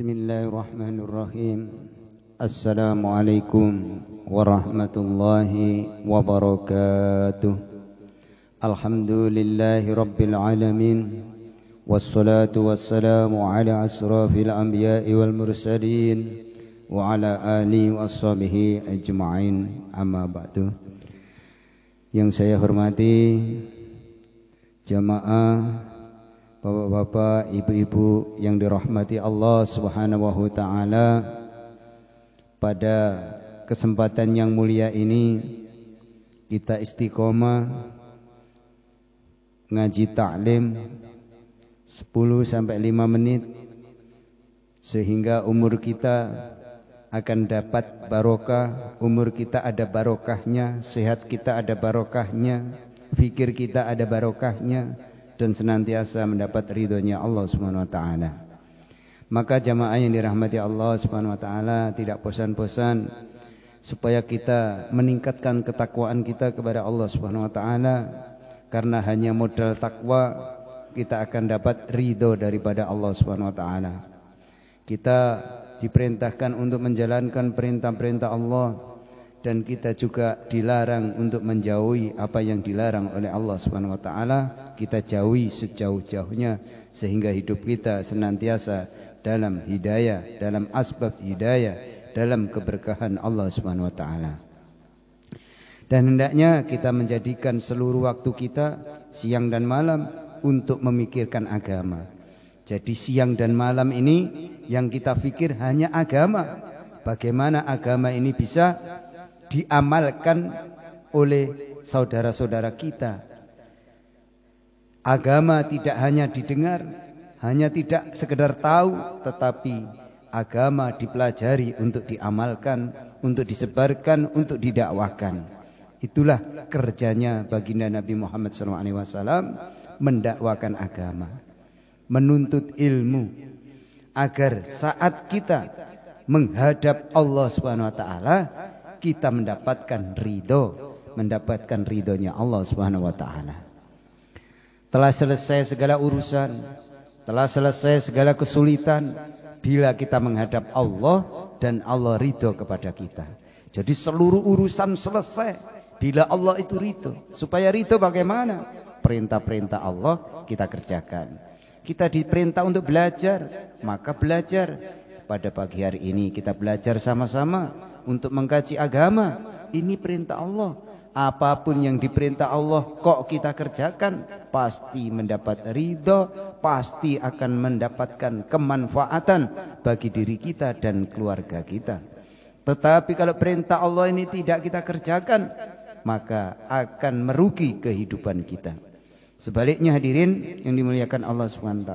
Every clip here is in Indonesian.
بسم الله الرحمن الرحيم السلام عليكم ورحمة الله وبركاته الحمد لله رب العالمين والصلاة والسلام على أشرف الأنبياء والمرسلين وعلى آله وصحبه أجمعين أما بعد yang saya hormati jamaah Bapak-bapak, ibu-ibu yang dirahmati Allah Subhanahu wa taala. Pada kesempatan yang mulia ini kita istiqomah ngaji taklim 10 sampai 5 menit sehingga umur kita akan dapat barokah, umur kita ada barokahnya, sehat kita ada barokahnya, fikir kita ada barokahnya, dan senantiasa mendapat ridhonya Allah Subhanahu wa taala. Maka jamaah yang dirahmati Allah Subhanahu wa taala tidak bosan-bosan supaya kita meningkatkan ketakwaan kita kepada Allah Subhanahu wa taala karena hanya modal takwa kita akan dapat ridho daripada Allah Subhanahu wa taala. Kita diperintahkan untuk menjalankan perintah-perintah Allah dan kita juga dilarang untuk menjauhi apa yang dilarang oleh Allah Subhanahu wa taala, kita jauhi sejauh-jauhnya sehingga hidup kita senantiasa dalam hidayah, dalam asbab hidayah, dalam keberkahan Allah Subhanahu wa taala. Dan hendaknya kita menjadikan seluruh waktu kita siang dan malam untuk memikirkan agama. Jadi siang dan malam ini yang kita pikir hanya agama. Bagaimana agama ini bisa diamalkan oleh saudara-saudara kita. Agama tidak hanya didengar, hanya tidak sekedar tahu, tetapi agama dipelajari untuk diamalkan, untuk disebarkan, untuk didakwakan. Itulah kerjanya baginda Nabi Muhammad SAW mendakwakan agama, menuntut ilmu agar saat kita menghadap Allah Subhanahu wa taala kita mendapatkan ridho, mendapatkan ridhonya Allah Subhanahu wa taala. Telah selesai segala urusan, telah selesai segala kesulitan bila kita menghadap Allah dan Allah ridho kepada kita. Jadi seluruh urusan selesai bila Allah itu ridho. Supaya ridho bagaimana? Perintah-perintah Allah kita kerjakan. Kita diperintah untuk belajar, maka belajar pada pagi hari ini kita belajar sama-sama untuk mengkaji agama. Ini perintah Allah. Apapun yang diperintah Allah kok kita kerjakan pasti mendapat ridho, pasti akan mendapatkan kemanfaatan bagi diri kita dan keluarga kita. Tetapi kalau perintah Allah ini tidak kita kerjakan, maka akan merugi kehidupan kita. Sebaliknya hadirin yang dimuliakan Allah SWT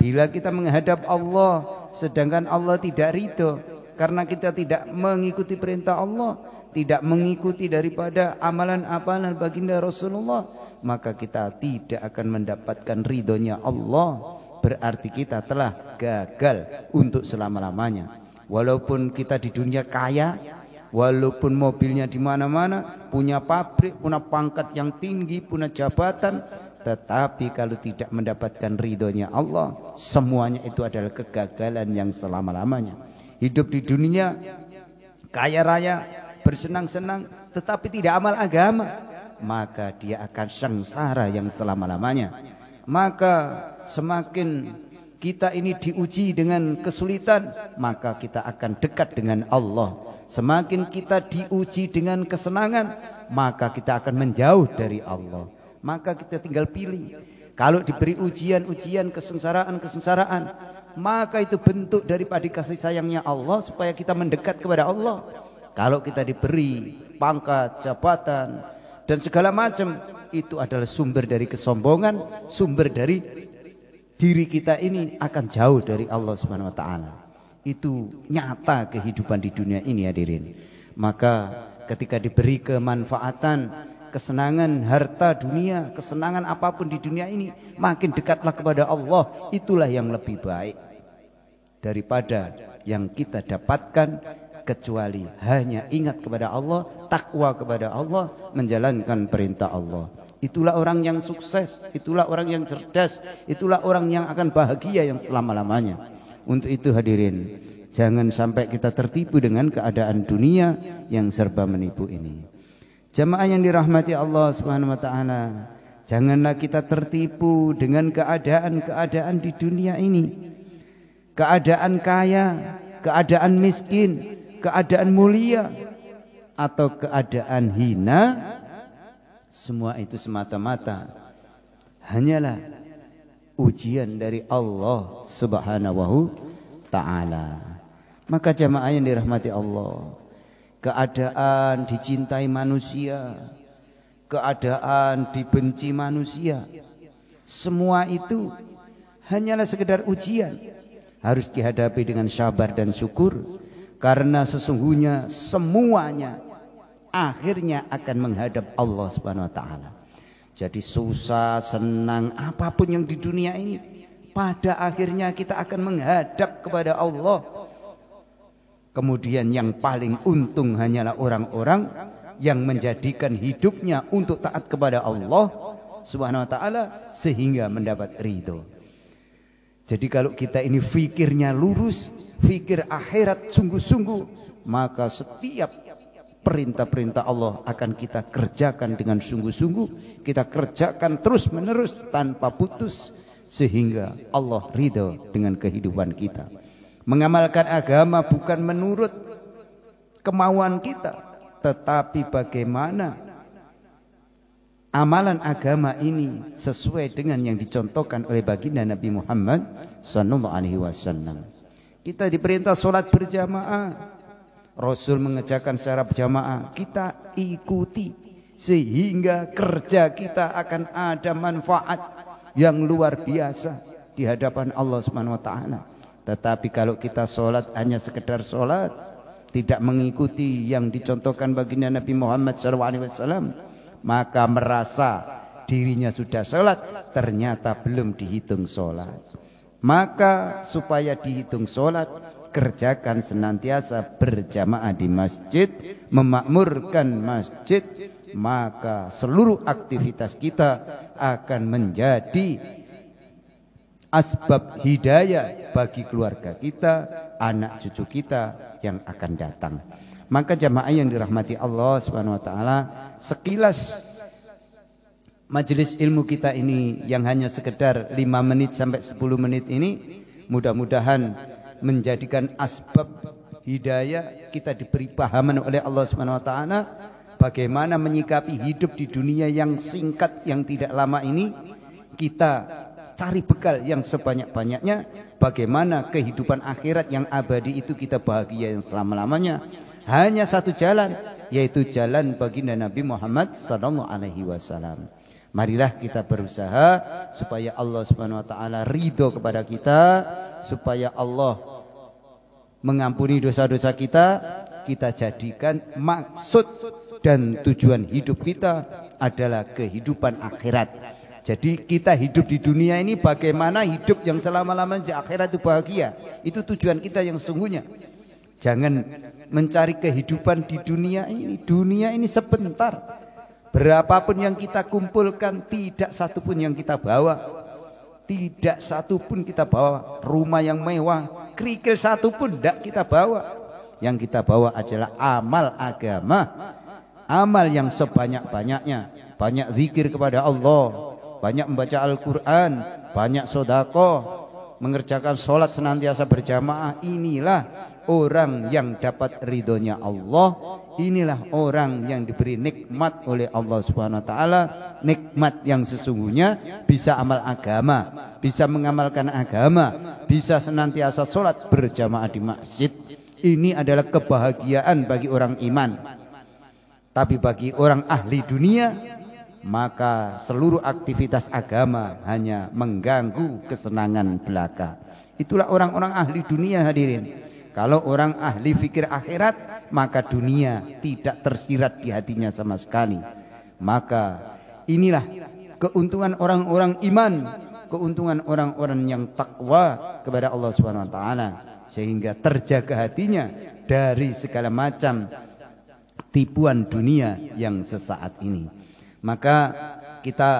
Bila kita menghadap Allah sedangkan Allah tidak ridho karena kita tidak mengikuti perintah Allah, tidak mengikuti daripada amalan-amalan baginda Rasulullah, maka kita tidak akan mendapatkan ridhonya Allah. Berarti kita telah gagal untuk selama-lamanya. Walaupun kita di dunia kaya, walaupun mobilnya di mana-mana, punya pabrik, punya pangkat yang tinggi, punya jabatan, tetapi kalau tidak mendapatkan ridhonya Allah, semuanya itu adalah kegagalan yang selama-lamanya. Hidup di dunia, kaya raya, bersenang-senang, tetapi tidak amal agama. Maka dia akan sengsara yang selama-lamanya. Maka semakin kita ini diuji dengan kesulitan, maka kita akan dekat dengan Allah. Semakin kita diuji dengan kesenangan, maka kita akan menjauh dari Allah. Maka kita tinggal pilih. Kalau diberi ujian-ujian, kesengsaraan-kesengsaraan, maka itu bentuk daripada kasih sayangnya Allah supaya kita mendekat kepada Allah. Kalau kita diberi pangkat, jabatan, dan segala macam, itu adalah sumber dari kesombongan, sumber dari diri kita ini akan jauh dari Allah Subhanahu wa taala. Itu nyata kehidupan di dunia ini hadirin. Maka ketika diberi kemanfaatan, kesenangan harta dunia, kesenangan apapun di dunia ini, makin dekatlah kepada Allah, itulah yang lebih baik daripada yang kita dapatkan kecuali hanya ingat kepada Allah, takwa kepada Allah, menjalankan perintah Allah. Itulah orang yang sukses, itulah orang yang cerdas, itulah orang yang akan bahagia yang selama-lamanya. Untuk itu hadirin, jangan sampai kita tertipu dengan keadaan dunia yang serba menipu ini. Jamaah yang dirahmati Allah Subhanahu wa taala, janganlah kita tertipu dengan keadaan-keadaan di dunia ini. Keadaan kaya, keadaan miskin, keadaan mulia atau keadaan hina semua itu semata-mata hanyalah ujian dari Allah Subhanahu wa taala. Maka jamaah yang dirahmati Allah, keadaan dicintai manusia, keadaan dibenci manusia. Semua itu hanyalah sekedar ujian. Harus dihadapi dengan sabar dan syukur. Karena sesungguhnya semuanya akhirnya akan menghadap Allah Subhanahu wa taala. Jadi susah, senang, apapun yang di dunia ini pada akhirnya kita akan menghadap kepada Allah Kemudian yang paling untung hanyalah orang-orang yang menjadikan hidupnya untuk taat kepada Allah Subhanahu wa taala sehingga mendapat ridho. Jadi kalau kita ini fikirnya lurus, fikir akhirat sungguh-sungguh, maka setiap perintah-perintah Allah akan kita kerjakan dengan sungguh-sungguh, kita kerjakan terus-menerus tanpa putus sehingga Allah ridho dengan kehidupan kita. Mengamalkan agama bukan menurut kemauan kita, tetapi bagaimana amalan agama ini sesuai dengan yang dicontohkan oleh baginda Nabi Muhammad sallallahu alaihi wasallam. Kita diperintah solat berjamaah. Rasul mengejarkan secara berjamaah. Kita ikuti sehingga kerja kita akan ada manfaat yang luar biasa di hadapan Allah Subhanahu wa taala. Tetapi kalau kita sholat hanya sekedar sholat, tidak mengikuti yang dicontohkan baginda Nabi Muhammad SAW, maka merasa dirinya sudah sholat, ternyata belum dihitung sholat. Maka supaya dihitung sholat, kerjakan senantiasa berjamaah di masjid, memakmurkan masjid, maka seluruh aktivitas kita akan menjadi asbab hidayah bagi keluarga kita, anak cucu kita yang akan datang. Maka jamaah yang dirahmati Allah Subhanahu wa taala, sekilas majelis ilmu kita ini yang hanya sekedar 5 menit sampai 10 menit ini mudah-mudahan menjadikan asbab hidayah kita diberi pahaman oleh Allah Subhanahu wa taala bagaimana menyikapi hidup di dunia yang singkat yang tidak lama ini kita cari bekal yang sebanyak-banyaknya bagaimana kehidupan akhirat yang abadi itu kita bahagia yang selama-lamanya hanya satu jalan yaitu jalan baginda Nabi Muhammad sallallahu alaihi wasallam Marilah kita berusaha supaya Allah Subhanahu wa taala ridho kepada kita, supaya Allah mengampuni dosa-dosa kita, kita jadikan maksud dan tujuan hidup kita adalah kehidupan akhirat. Jadi kita hidup di dunia ini bagaimana hidup yang selama-lamanya akhirat itu bahagia. Itu tujuan kita yang sesungguhnya. Jangan mencari kehidupan di dunia ini. Dunia ini sebentar. Berapapun yang kita kumpulkan, tidak satu pun yang kita bawa. Tidak satu pun kita bawa. Rumah yang mewah, kerikil pun tidak kita bawa. Yang kita bawa adalah amal agama. Amal yang sebanyak-banyaknya. Banyak zikir kepada Allah banyak membaca Al-Quran, banyak sodako, mengerjakan sholat senantiasa berjamaah. Inilah orang yang dapat ridhonya Allah. Inilah orang yang diberi nikmat oleh Allah Subhanahu Wa Taala. Nikmat yang sesungguhnya bisa amal agama, bisa mengamalkan agama, bisa senantiasa sholat berjamaah di masjid. Ini adalah kebahagiaan bagi orang iman. Tapi bagi orang ahli dunia maka seluruh aktivitas agama hanya mengganggu kesenangan belaka. Itulah orang-orang ahli dunia hadirin. Kalau orang ahli fikir akhirat, maka dunia tidak tersirat di hatinya sama sekali. Maka inilah keuntungan orang-orang iman, keuntungan orang-orang yang takwa kepada Allah Subhanahu wa taala sehingga terjaga hatinya dari segala macam tipuan dunia yang sesaat ini. Maka kita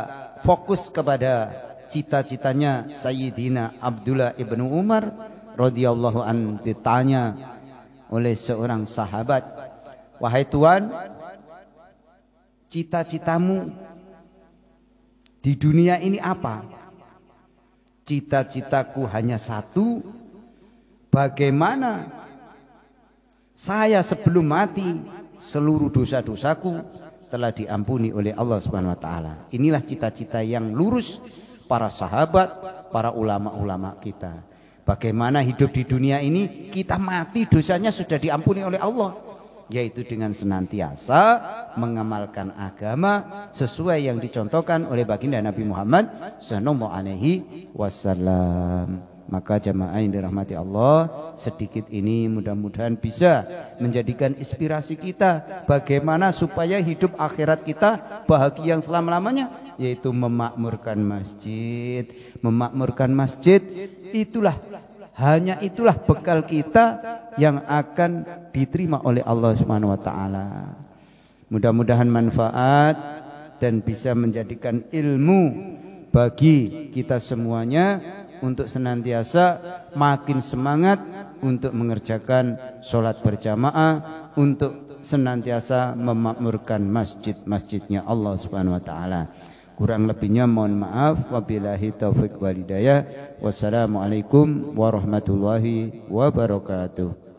fokus kepada cita-citanya Sayyidina Abdullah ibnu Umar radhiyallahu an ditanya oleh seorang sahabat, "Wahai Tuhan, cita-citamu di dunia ini apa?" Cita-citaku hanya satu, bagaimana saya sebelum mati seluruh dosa-dosaku telah diampuni oleh Allah Subhanahu wa taala. Inilah cita-cita yang lurus para sahabat, para ulama-ulama kita. Bagaimana hidup di dunia ini kita mati dosanya sudah diampuni oleh Allah yaitu dengan senantiasa mengamalkan agama sesuai yang dicontohkan oleh baginda Nabi Muhammad sallallahu alaihi wasallam. Maka jamaah yang dirahmati Allah Sedikit ini mudah-mudahan bisa Menjadikan inspirasi kita Bagaimana supaya hidup akhirat kita Bahagia yang selama-lamanya Yaitu memakmurkan masjid Memakmurkan masjid Itulah hanya itulah bekal kita yang akan diterima oleh Allah Subhanahu wa taala. Mudah-mudahan manfaat dan bisa menjadikan ilmu bagi kita semuanya untuk senantiasa makin semangat untuk mengerjakan sholat berjamaah untuk senantiasa memakmurkan masjid-masjidnya Allah Subhanahu wa taala. Kurang lebihnya mohon maaf wabillahi taufik walidaya. Wassalamualaikum warahmatullahi wabarakatuh.